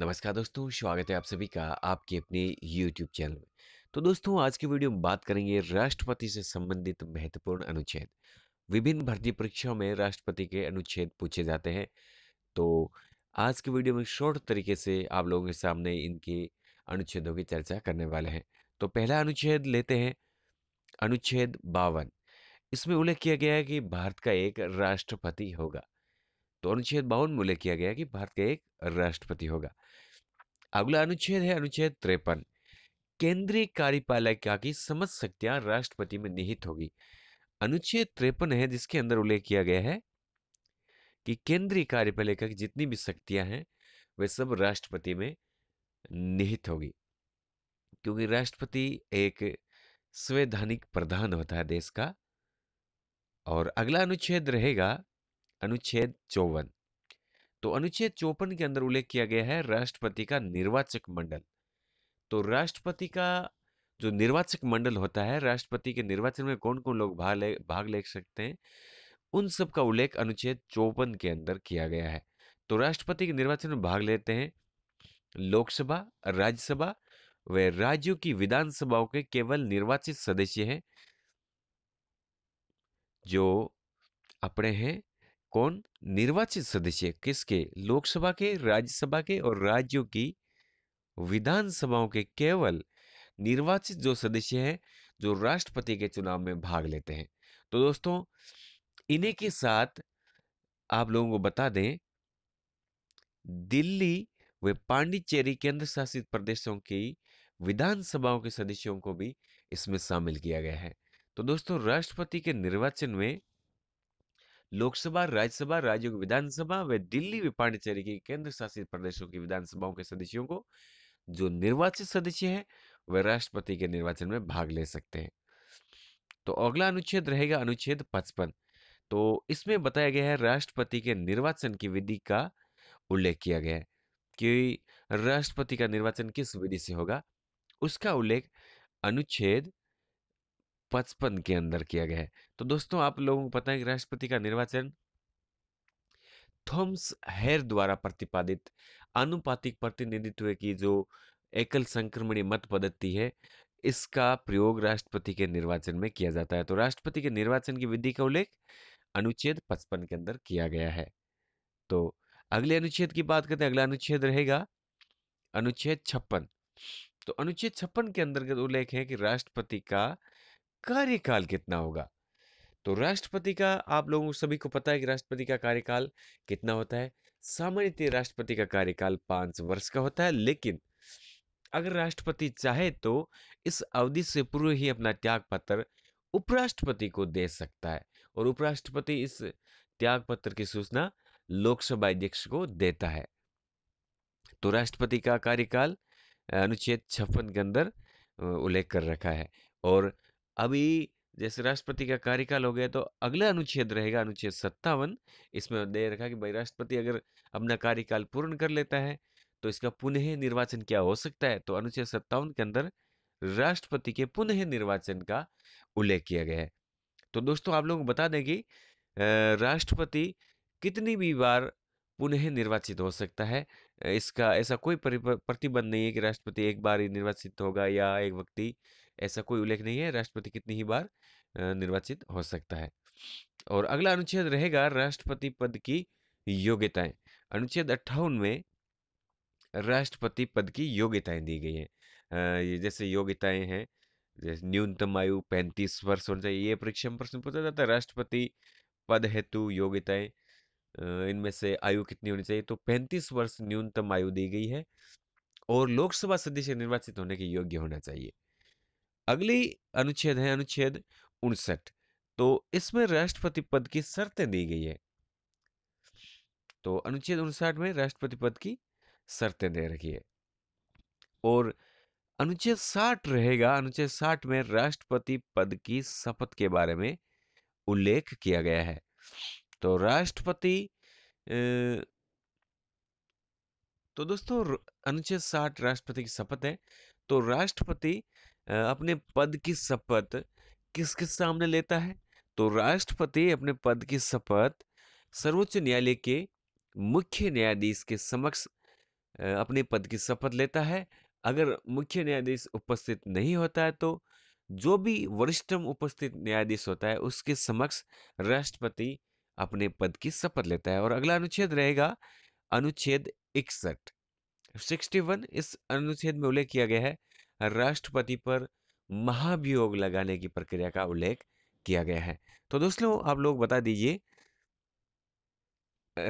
नमस्कार दोस्तों स्वागत है आप सभी का आपके अपने YouTube चैनल में तो दोस्तों आज की वीडियो में बात करेंगे राष्ट्रपति से संबंधित महत्वपूर्ण अनुच्छेद विभिन्न भर्ती परीक्षाओं में राष्ट्रपति के अनुच्छेद पूछे जाते हैं तो आज की वीडियो में शॉर्ट तरीके से आप लोगों के सामने इनके अनुच्छेदों की चर्चा करने वाले हैं तो पहला अनुच्छेद लेते हैं अनुच्छेद बावन इसमें उल्लेख किया गया है कि भारत का एक राष्ट्रपति होगा तो अनुच्छेद बावन में उल्लेख किया गया कि भारत का एक राष्ट्रपति होगा अगला अनुच्छेद है अनुच्छेद त्रेपन केंद्रीय कार्यपालिका की समस्त शक्तियां राष्ट्रपति में निहित होगी अनुच्छेद त्रेपन है जिसके अंदर उल्लेख किया गया है कि केंद्रीय कार्यपालिका की जितनी भी शक्तियां हैं वे सब राष्ट्रपति में निहित होगी क्योंकि राष्ट्रपति एक संवैधानिक प्रधान होता है देश का और अगला अनुच्छेद रहेगा अनुच्छेद चौवन तो अनुच्छेद चौपन के अंदर उल्लेख किया गया है राष्ट्रपति का निर्वाचक मंडल तो राष्ट्रपति का जो निर्वाचक मंडल होता है राष्ट्रपति के निर्वाचन में कौन कौन लोग भाग ले भाग ले सकते हैं उन सब का उल्लेख अनुच्छेद चौपन के अंदर किया गया है तो राष्ट्रपति के निर्वाचन में भाग लेते हैं लोकसभा राज्यसभा व राज्यों की विधानसभाओं के केवल निर्वाचित सदस्य हैं जो अपने हैं कौन निर्वाचित सदस्य किसके लोकसभा के राज्यसभा के और राज्यों की विधानसभाओं के केवल निर्वाचित जो सदस्य हैं जो राष्ट्रपति के चुनाव में भाग लेते हैं तो दोस्तों इन्हीं के साथ आप लोगों को बता दें दिल्ली व पांडिचेरी केंद्र शासित प्रदेशों की विधानसभाओं के सदस्यों को भी इसमें शामिल किया गया है तो दोस्तों राष्ट्रपति के निर्वाचन में लोकसभा राज्यसभा राज्यों की विधानसभा व दिल्ली व पांडिचेरी के केंद्र शासित प्रदेशों की विधानसभाओं के सदस्यों को जो निर्वाचित सदस्य हैं वे राष्ट्रपति के निर्वाचन में भाग ले सकते हैं तो अगला अनुच्छेद रहेगा अनुच्छेद पचपन तो इसमें बताया गया है राष्ट्रपति के निर्वाचन की विधि का उल्लेख किया गया है कि राष्ट्रपति का निर्वाचन किस विधि से होगा उसका उल्लेख अनुच्छेद पचपन के अंदर किया गया है तो दोस्तों आप लोगों को पता है कि राष्ट्रपति का निर्वाचन थॉम्स हेयर द्वारा प्रतिपादित अनुपातिक प्रतिनिधित्व की जो एकल संक्रमणीय मत पद्धति है इसका प्रयोग राष्ट्रपति के निर्वाचन में किया जाता है तो राष्ट्रपति के निर्वाचन की विधि का उल्लेख अनुच्छेद पचपन के अंदर किया गया है तो अगले अनुच्छेद की बात करते हैं अगला अनुच्छेद रहेगा अनुच्छेद छप्पन तो अनुच्छेद छप्पन के अंदर उल्लेख है कि राष्ट्रपति का कार्यकाल कितना होगा तो राष्ट्रपति का आप लोगों सभी को पता है कि राष्ट्रपति का कार्यकाल कितना होता है सामान्यतः राष्ट्रपति का कार्यकाल पांच वर्ष का होता है लेकिन अगर राष्ट्रपति चाहे तो इस अवधि से पूर्व ही अपना त्याग पत्र उपराष्ट्रपति को दे सकता है और उपराष्ट्रपति इस त्याग पत्र की सूचना लोकसभा अध्यक्ष को देता है तो राष्ट्रपति का कार्यकाल अनुच्छेद छप्पन के अंदर उल्लेख कर रखा है और अभी जैसे राष्ट्रपति का कार्यकाल हो गया तो अगला अनुच्छेद रहेगा अनुच्छेद सत्तावन इसमें दे रखा कि भाई राष्ट्रपति अगर अपना कार्यकाल पूर्ण कर लेता है तो इसका पुनः निर्वाचन क्या हो सकता है तो अनुच्छेद सत्तावन के अंदर राष्ट्रपति के पुनः निर्वाचन का उल्लेख किया गया है तो दोस्तों आप लोग बता दें कि राष्ट्रपति कितनी भी बार पुनः निर्वाचित हो सकता है इसका ऐसा कोई प्रतिबंध नहीं है कि राष्ट्रपति एक बार ही निर्वाचित होगा या एक व्यक्ति ऐसा कोई उल्लेख नहीं है राष्ट्रपति कितनी ही बार निर्वाचित हो सकता है और अगला अनुच्छेद रहेगा राष्ट्रपति पद की योग्यताएं अनुच्छेद अट्ठावन में राष्ट्रपति पद की योग्यताएं दी गई हैं जैसे योग्यताएं हैं जैसे न्यूनतम आयु पैंतीस वर्ष होना चाहिए ये परीक्षा में प्रश्न पूछा जाता है राष्ट्रपति पद हेतु योग्यताएं इनमें से आयु कितनी होनी चाहिए तो पैंतीस वर्ष न्यूनतम आयु दी गई है और लोकसभा सदस्य निर्वाचित होने के योग्य होना चाहिए अगली अनुच्छेद है अनुच्छेद उनसठ तो इसमें राष्ट्रपति पद की शर्तें दी गई है तो अनुच्छेद उनसठ में राष्ट्रपति पद की शर्तें दे रखी है और अनुच्छेद साठ रहेगा अनुच्छेद साठ में राष्ट्रपति पद की शपथ के बारे में उल्लेख किया गया है तो राष्ट्रपति तो दोस्तों अनुच्छेद साठ राष्ट्रपति की शपथ है तो राष्ट्रपति अपने पद की शपथ किस किस सामने लेता है तो राष्ट्रपति अपने पद की शपथ सर्वोच्च न्यायालय के मुख्य न्यायाधीश के समक्ष अपने पद की शपथ लेता है अगर मुख्य न्यायाधीश उपस्थित नहीं होता है तो जो भी वरिष्ठम उपस्थित न्यायाधीश होता है उसके समक्ष राष्ट्रपति अपने पद की शपथ लेता है और अगला अनुच्छेद रहेगा अनुच्छेद इकसठ सिक्सटी वन इस अनुच्छेद में उल्लेख किया गया है राष्ट्रपति पर महाभियोग लगाने की प्रक्रिया का उल्लेख किया गया है तो दोस्तों आप लोग बता दीजिए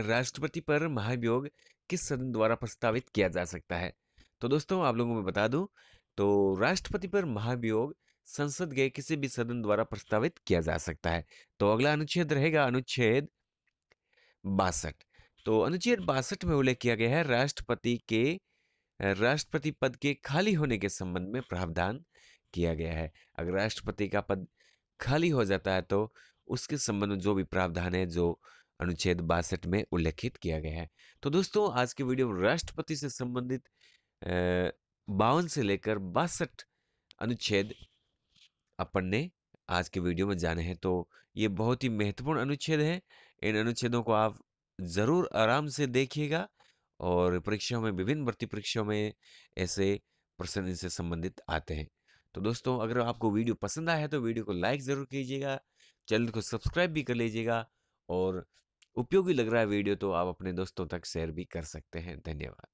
राष्ट्रपति पर महाभियोग किस सदन द्वारा प्रस्तावित किया जा सकता है तो दोस्तों आप लोगों को बता दूं तो राष्ट्रपति पर महाभियोग संसद के किसी भी सदन द्वारा प्रस्तावित किया जा सकता है तो अगला अनुच्छेद रहेगा अनुच्छेद बासठ तो अनुच्छेद बासठ में उल्लेख किया गया है राष्ट्रपति के राष्ट्रपति पद के खाली होने के संबंध में प्रावधान किया गया है अगर राष्ट्रपति का पद खाली हो जाता है तो उसके संबंध में जो भी प्रावधान है जो अनुच्छेद बासठ में उल्लेखित किया गया है तो दोस्तों आज की वीडियो में राष्ट्रपति से संबंधित बावन से लेकर बासठ अनुच्छेद अपन ने आज के वीडियो में जाने हैं तो ये बहुत ही महत्वपूर्ण अनुच्छेद हैं इन अनुच्छेदों को आप ज़रूर आराम से देखिएगा और परीक्षाओं में विभिन्न भर्ती परीक्षाओं में ऐसे प्रश्न इनसे संबंधित आते हैं तो दोस्तों अगर आपको वीडियो पसंद आया है तो वीडियो को लाइक ज़रूर कीजिएगा चैनल को सब्सक्राइब भी कर लीजिएगा और उपयोगी लग रहा है वीडियो तो आप अपने दोस्तों तक शेयर भी कर सकते हैं धन्यवाद